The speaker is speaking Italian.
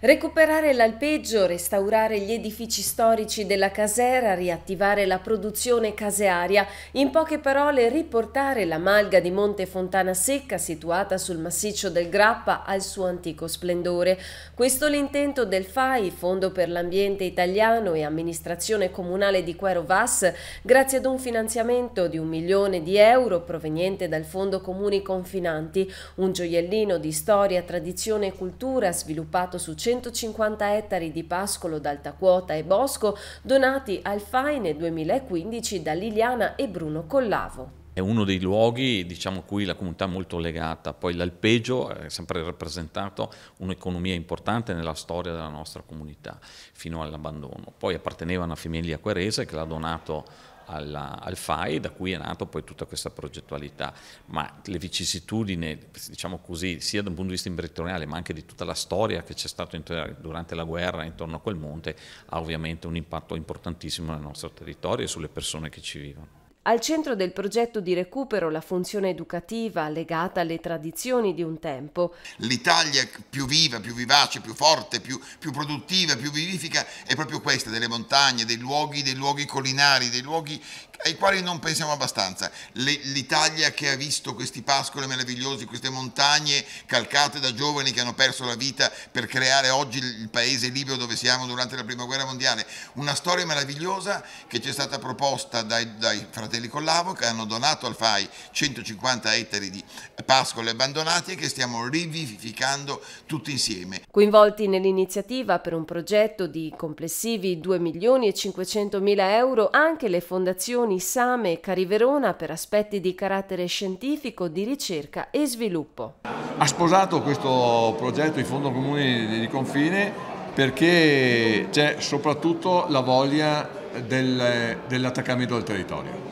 Recuperare l'alpeggio, restaurare gli edifici storici della casera, riattivare la produzione casearia, in poche parole riportare la malga di Monte Fontana Secca situata sul massiccio del Grappa al suo antico splendore. Questo l'intento del FAI, Fondo per l'Ambiente Italiano e Amministrazione Comunale di Quero Vas, grazie ad un finanziamento di un milione di euro proveniente dal Fondo Comuni Confinanti, un gioiellino di storia, tradizione e cultura sviluppato su 150 ettari di pascolo d'alta quota e bosco donati al Faine 2015 da Liliana e Bruno Collavo è uno dei luoghi, diciamo, cui la comunità è molto legata. Poi l'alpeggio è sempre rappresentato un'economia importante nella storia della nostra comunità, fino all'abbandono. Poi apparteneva a una famiglia querese che l'ha donato alla, al FAI, da cui è nata poi tutta questa progettualità. Ma le vicissitudini, diciamo così, sia da un punto di vista imprenditoriale, ma anche di tutta la storia che c'è stata durante la guerra intorno a quel monte, ha ovviamente un impatto importantissimo nel nostro territorio e sulle persone che ci vivono. Al centro del progetto di recupero la funzione educativa legata alle tradizioni di un tempo. L'Italia più viva, più vivace, più forte, più, più, produttiva, più vivifica è proprio questa, delle montagne, dei luoghi, dei luoghi collinari, dei luoghi ai quali non pensiamo abbastanza. L'Italia che ha visto questi pascoli meravigliosi, queste montagne calcate da giovani che hanno perso la vita per creare oggi il paese libero dove siamo durante la prima guerra mondiale. Una storia meravigliosa che ci è stata proposta dai, dai fratelli Collavo che hanno donato al FAI 150 ettari di pascoli abbandonati e che stiamo rivivificando tutti insieme. Coinvolti nell'iniziativa per un progetto di complessivi 2 milioni e 500 mila euro anche le fondazioni fondazioni Same e Verona per aspetti di carattere scientifico, di ricerca e sviluppo. Ha sposato questo progetto il Fondo Comune di Confine perché c'è soprattutto la voglia del, dell'attaccamento al territorio.